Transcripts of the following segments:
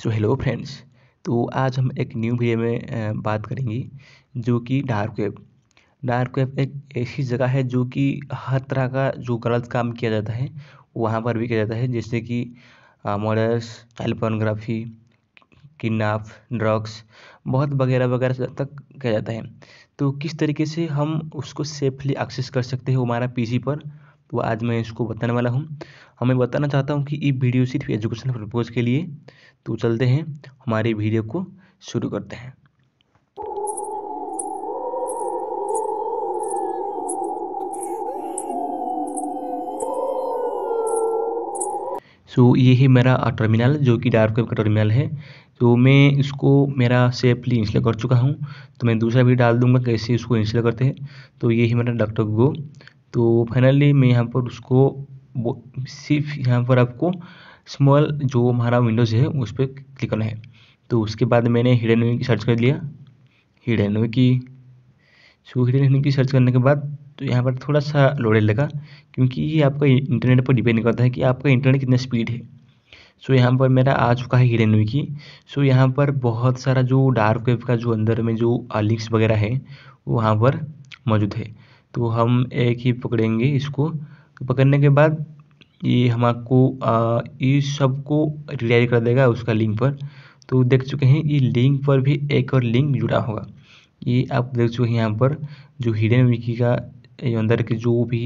so hello friends तो आज हम एक न्यू वीडियो में बात करेंगे जो कि डार्क वेब डार्क वेब एक ऐसी जगह है जो कि हर तरह का जो गलत काम किया जाता है वहाँ पर भी किया जाता है जैसे कि मर्डर्स चाइल्ड पोर्नोग्राफी ड्रग्स बहुत वगैरह वगैरह तक किया जाता है तो किस तरीके से हम उसको सेफली एक्सेस कर सकते हैं हमारा पी पर तो आज मैं इसको बताने वाला हूँ हमें बताना चाहता हूँ कि ये वीडियो सिर्फ एजुकेशन पर्पज़ के लिए तो चलते हैं हमारी वीडियो को शुरू करते हैं सो so, ये है मेरा टर्मिनल जो कि डार्क वेब का टर्मिनल है तो मैं इसको मेरा सेफली इंस्टॉल कर चुका हूँ तो मैं दूसरा भी डाल दूंगा कैसे इसको इंस्टॉल करते हैं तो ये है मेरा डॉक्टर गो तो फाइनली मैं यहाँ पर उसको सिर्फ यहाँ पर आपको स्मॉल जो हमारा विंडोज़ है उस पर क्लिक करना है तो उसके बाद मैंने हिडन विंडो की सर्च कर लिया हिडन की सो हिडन विंडो की सर्च करने के बाद तो यहाँ पर थोड़ा सा लोडेड लगा क्योंकि ये आपका इंटरनेट पर डिपेंड करता है कि आपका इंटरनेट कितना स्पीड है सो यहाँ पर मेरा आ चुका है हिडन विकी सो यहाँ पर बहुत सारा जो डार्क वेब का जो अंदर में जो लिंक्स वगैरह है वो वहाँ पर मौजूद है तो हम एक ही पकड़ेंगे इसको तो पकड़ने के बाद ये हम आपको ये सबको रिडायर कर देगा उसका लिंक पर तो देख चुके हैं ये लिंक पर भी एक और लिंक जुड़ा होगा ये आप देख चुके हैं यहाँ पर जो हिडन विकी का अंदर के जो भी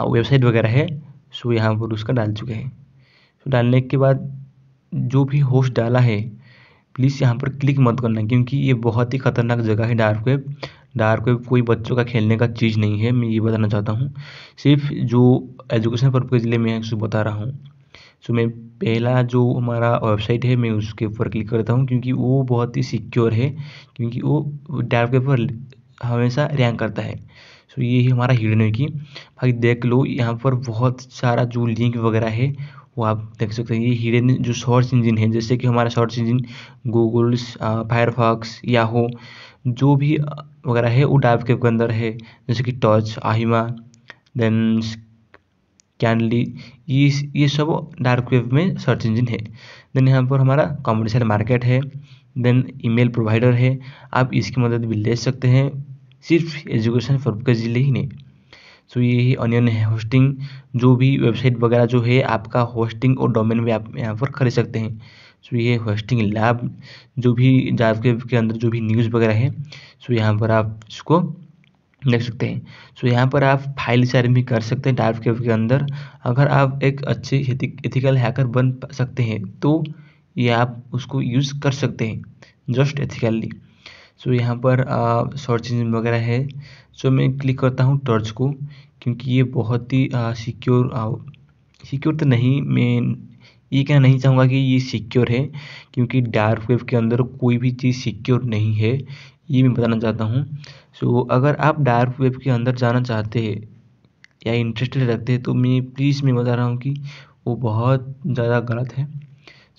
वेबसाइट वगैरह है सो यहाँ पर उसका डाल चुके हैं तो डालने के बाद जो भी होस्ट डाला है प्लीज़ यहाँ पर क्लिक मत करना क्योंकि ये बहुत ही खतरनाक जगह है डार्क वेब डार्क वेब कोई बच्चों का खेलने का चीज़ नहीं है मैं ये बताना चाहता हूँ सिर्फ जो एजुकेशन पर्पज़ के लिए मैं इसको बता रहा हूँ सो मैं पहला जो हमारा वेबसाइट है मैं उसके ऊपर क्लिक करता हूँ क्योंकि वो बहुत ही सिक्योर है क्योंकि वो डार्क वेब पर हमेशा रैंक करता है सो ये हमारा हिडन की भाई देख लो यहाँ पर बहुत सारा जो लिंक वगैरह है वो आप देख सकते हैं ये हिडन जो सर्च इंजन है जैसे कि हमारा search engine Googles Firefox Yahoo जो भी वगैरह है वो डाइव के अंदर है जैसे कि टॉर्च आहिमा देन कैंडली ये ये सब डार्क वेब में सर्च इंजन है देन यहाँ पर हमारा कॉम्पिटिशन मार्केट है देन ईमेल प्रोवाइडर है आप इसकी मदद भी ले सकते हैं सिर्फ एजुकेशन पर्पज के लिए ही नहीं सो तो ये अनियन है होस्टिंग जो भी वेबसाइट वगैरह जो है आपका होस्टिंग और डोमेन भी आप यहाँ पर खरीद सकते हैं सो तो ये होस्टिंग लैब जो भी जावास्क्रिप्ट के अंदर जो भी न्यूज़ वगैरह है सो तो यहाँ पर आप इसको देख सकते हैं सो यहाँ पर आप फाइल शेयर भी कर सकते हैं डार्फ के अंदर अगर आप एक अच्छे एथिकल हैकर बन सकते हैं तो ये आप उसको यूज़ कर सकते हैं जस्ट एथिकली सो यहाँ पर सर्च इंजन वगैरह है सो मैं क्लिक करता हूँ टर्च को क्योंकि ये बहुत ही सिक्योर सिक्योर तो नहीं मैं ये कहना नहीं चाहूँगा कि ये सिक्योर है क्योंकि डार्क वेब के अंदर कोई भी चीज़ सिक्योर नहीं है ये मैं बताना चाहता हूँ सो so, अगर आप डार्क वेब के अंदर जाना चाहते हैं या इंटरेस्टेड रखते हैं तो मैं प्लीज़ मैं बता रहा हूँ कि वो बहुत ज़्यादा गलत है सो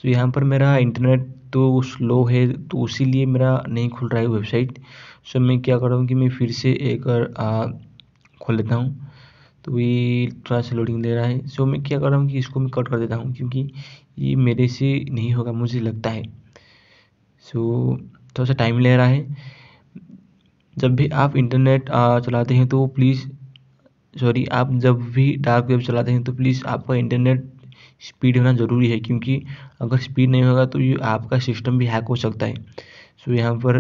so, यहाँ पर मेरा इंटरनेट तो वो स्लो है तो लिए मेरा नहीं खुल रहा है वेबसाइट सो मैं क्या कर रहा हूँ कि मैं फिर से एक खोल लेता हूँ तो ये थोड़ा सा लोडिंग दे रहा है सो मैं क्या कर रहा हूँ कि इसको मैं कट कर देता हूँ क्योंकि ये मेरे से नहीं होगा मुझे लगता है सो थोड़ा सा टाइम ले रहा है जब भी आप इंटरनेट चलाते हैं तो प्लीज़ सॉरी आप जब भी डार्क वेब चलाते हैं तो प्लीज़ आपका इंटरनेट स्पीड होना ज़रूरी है क्योंकि अगर स्पीड नहीं होगा तो ये आपका सिस्टम भी हैक हो सकता है सो यहाँ पर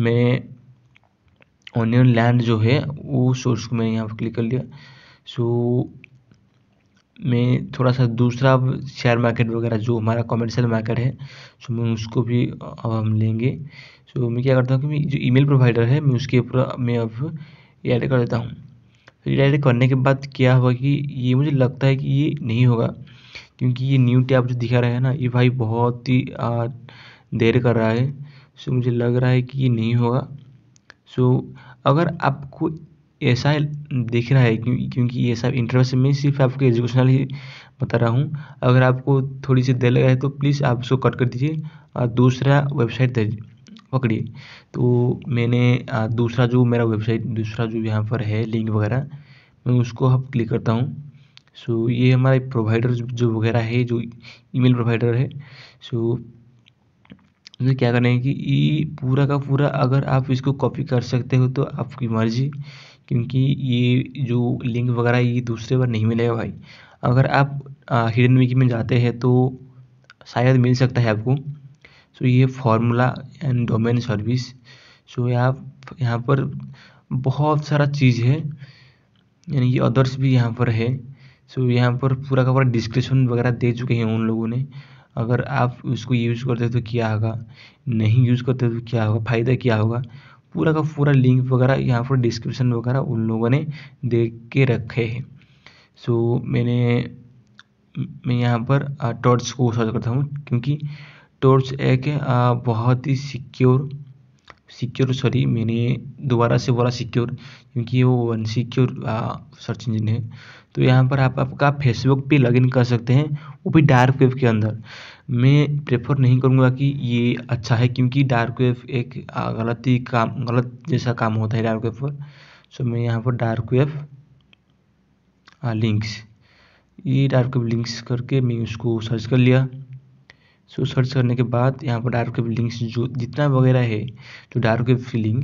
मैं ऑनियन लैंड जो है वो सोर्स को मैंने यहाँ पर क्लिक कर लिया सो मैं थोड़ा सा दूसरा शेयर मार्केट वगैरह जो हमारा कॉमर्शियल मार्केट है सो मैं उसको भी अब हम लेंगे सो मैं क्या करता हूँ कि मैं जो ईमेल प्रोवाइडर है मैं उसके ऊपर मैं अब ऐड कर देता हूँ डायरेक्ट करने के बाद क्या हुआ कि ये मुझे लगता है कि ये नहीं होगा क्योंकि ये न्यू टैब जो दिखा रहा है ना ये भाई बहुत ही देर कर रहा है सो मुझे लग रहा है कि ये नहीं होगा सो अगर आपको ऐसा दिख रहा है क्योंकि ये सब से में सिर्फ आपको एजुकेशनल ही बता रहा हूँ अगर आपको थोड़ी सी देर लगा है तो प्लीज़ आप उसको कट कर दीजिए और दूसरा वेबसाइट दे पकड़िए तो मैंने दूसरा जो मेरा वेबसाइट दूसरा जो यहाँ पर है लिंक वगैरह मैं उसको अब क्लिक करता हूँ सो ये हमारे प्रोवाइडर जो वगैरह है जो ईमेल प्रोवाइडर है सो उसमें क्या करना है कि ये पूरा का पूरा अगर आप इसको कॉपी कर सकते हो तो आपकी मर्जी क्योंकि ये जो लिंक वगैरह ये दूसरे बार नहीं मिलेगा भाई अगर आप हिडन विकी में जाते हैं तो शायद मिल सकता है आपको सो ये formula and domain service so यहाँ यहाँ पर बहुत सारा चीज़ है यानी ये अदर्स भी यहाँ पर है सो so, यहाँ पर पूरा का पूरा डिस्क्रिप्शन वगैरह दे चुके हैं उन लोगों ने अगर आप उसको यूज़ करते तो क्या होगा नहीं यूज़ करते तो क्या होगा फ़ायदा क्या होगा पूरा का पूरा लिंक वगैरह यहाँ पर डिस्क्रिप्शन वगैरह उन लोगों ने दे के रखे हैं सो so, मैंने मैं यहाँ पर टॉर्च uh, को सर्च करता हूँ क्योंकि टोर्च एक बहुत ही सिक्योर सिक्योर सॉरी मैंने दोबारा से बोला सिक्योर क्योंकि वो अनसिक्योर सर्च इंजन है तो यहाँ पर आप आपका फेसबुक पे लॉगिन कर सकते हैं वो भी डार्क वेब के अंदर मैं प्रेफर नहीं करूँगा कि ये अच्छा है क्योंकि डार्क वेब एक गलत ही काम गलत जैसा काम होता है डार्क वेब पर सो मैं यहाँ पर डार्क वेब लिंक्स ये डार्क वेब लिंक्स करके मैं उसको सर्च कर लिया सो सर्च करने के बाद यहाँ पर डार्क लिंक्स जो जितना वगैरह है जो डार्क फीलिंग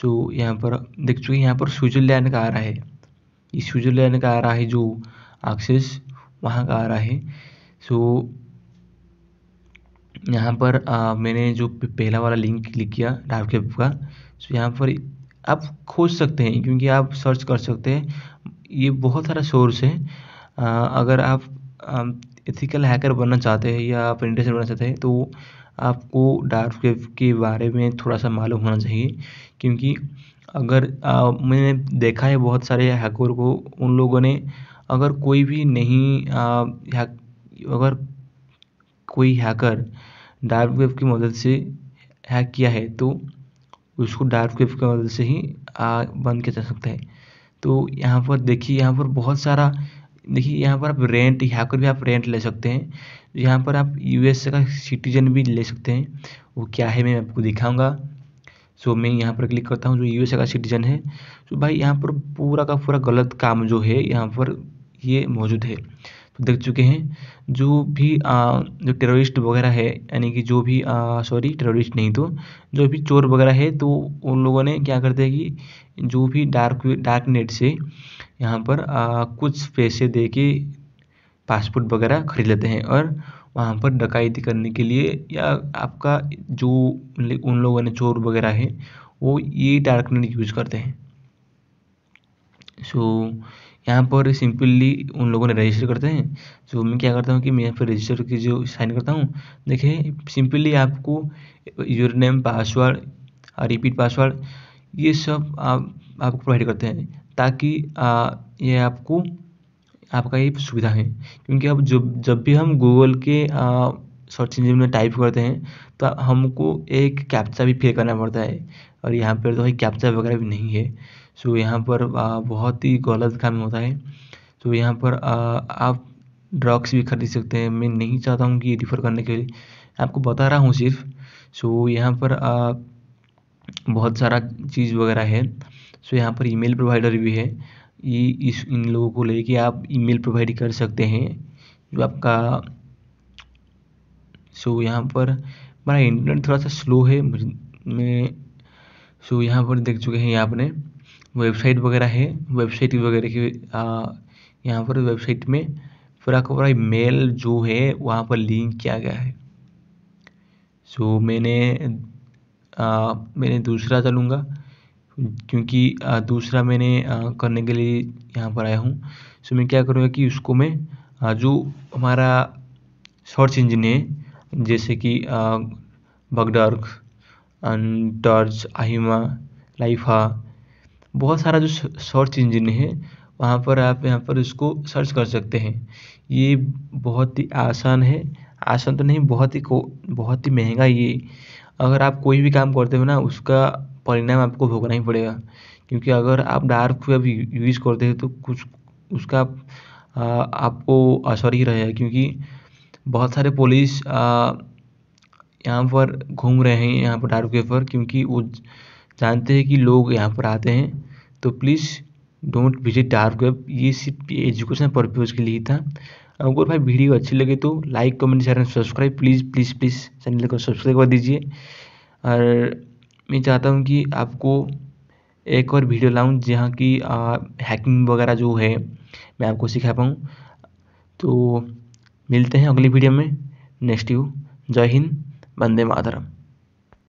सो यहाँ पर देख चुके यहाँ पर स्विट्जरलैंड का आ रहा है इस स्विट्जरलैंड का आ रहा है जो एक्सेस वहाँ का आ रहा है सो यहाँ पर आ, मैंने जो पहला वाला लिंक क्लिक किया डार्क का सो यहाँ पर आप खोज सकते हैं क्योंकि आप सर्च कर सकते हैं ये बहुत सारा सोर्स है आ, अगर आप एथिकल हैकर बनना चाहते हैं या आप इंटरेस्ट बनना चाहते हैं तो आपको डार्क वेब के बारे में थोड़ा सा मालूम होना चाहिए क्योंकि अगर मैंने देखा है बहुत सारे हैकर को उन लोगों ने अगर कोई भी नहीं हैक अगर कोई हैकर डार्क वेब की मदद से हैक किया है तो उसको डार्क वेब की मदद से ही बंद किया जा सकता है तो यहाँ पर देखिए यहाँ पर बहुत सारा देखिए यहाँ पर आप रेंट यहाँ पर भी आप रेंट ले सकते हैं यहाँ पर आप यूएसए का सिटीजन भी ले सकते हैं वो क्या है मैं आपको दिखाऊंगा सो मैं यहाँ पर क्लिक करता हूँ जो यूएसए का सिटीजन है तो भाई यहाँ पर पूरा का पूरा गलत काम जो है यहाँ पर ये मौजूद है देख चुके हैं जो भी जो टेररिस्ट वगैरह है यानी कि जो भी सॉरी टेररिस्ट नहीं तो जो भी चोर वगैरह है तो उन लोगों ने क्या करते हैं कि जो भी डार्क डार्क नेट से यहाँ पर कुछ पैसे दे के पासपोर्ट वगैरह खरीद लेते हैं और वहाँ पर डकैती करने के लिए या आपका जो उन लोगों ने चोर वगैरह है वो ये डार्क नेट यूज़ करते हैं सो so, यहाँ पर सिंपली उन लोगों ने रजिस्टर करते हैं जो मैं क्या करता हूँ कि मैं यहाँ पर रजिस्टर की जो साइन करता हूँ देखें सिंपली आपको user name password repeat password ये सब आप आपको प्रोवाइड करते हैं ताकि आ, ये आपको आपका ये सुविधा है क्योंकि अब जब जब भी हम गूगल के सर्च इंजन में टाइप करते हैं तो हमको एक कैप्चा भी फिल करना पड़ता है और यहाँ पर जो है कैप्चा वगैरह भी नहीं है सो यहाँ पर बहुत ही गलत काम होता है तो यहाँ पर आप ड्रग्स भी खरीद सकते हैं मैं नहीं चाहता हूँ कि रिफ़र करने के लिए आपको बता रहा हूँ सिर्फ सो यहाँ पर बहुत सारा चीज़ वगैरह है सो यहाँ पर ईमेल प्रोवाइडर भी है ये इस इन लोगों को लेके आप ईमेल प्रोवाइड कर सकते हैं जो आपका सो यहाँ पर मेरा इंटरनेट थोड़ा सा स्लो है मैं सो so, यहाँ पर देख चुके हैं आपने वेबसाइट वगैरह है वेबसाइट वगैरह की यहाँ पर वेबसाइट में पूरा का पूरा मेल जो है वहाँ पर लिंक किया गया है सो so, मैंने आ, मैंने दूसरा चलूँगा क्योंकि आ, दूसरा मैंने आ, करने के लिए यहाँ पर आया हूँ सो so, मैं क्या करूँगा कि उसको मैं आ, जो हमारा सर्च इंजन है जैसे कि बगडर्क टॉर्च आहिमा लाइफ़ा बहुत सारा जो सर्च इंजन है वहाँ पर आप यहाँ पर इसको सर्च कर सकते हैं ये बहुत ही आसान है आसान तो नहीं बहुत ही को बहुत ही महंगा ये अगर आप कोई भी काम करते हो ना उसका परिणाम आपको भोगना ही पड़ेगा क्योंकि अगर आप डार्क वेब यूज करते हो तो कुछ उसका आ, आपको असर ही रहेगा क्योंकि बहुत सारे पुलिस यहाँ पर घूम रहे हैं यहाँ पर डारू के ऊपर क्योंकि वो जानते हैं कि लोग यहाँ पर आते हैं तो please don't visit dark web ये सिर्फ एजुकेशन पर्पज़ के लिए था अगर भाई वीडियो अच्छी लगे तो like comment share and subscribe please please please channel को सब्सक्राइब कर दीजिए और मैं चाहता हूँ कि आपको एक और वीडियो लाऊं जहाँ की हैकिंग वगैरह जो है मैं आपको सिखा पाऊँ तो मिलते हैं अगली वीडियो में नेक्स्ट यू जय हिंद वंदे मातरम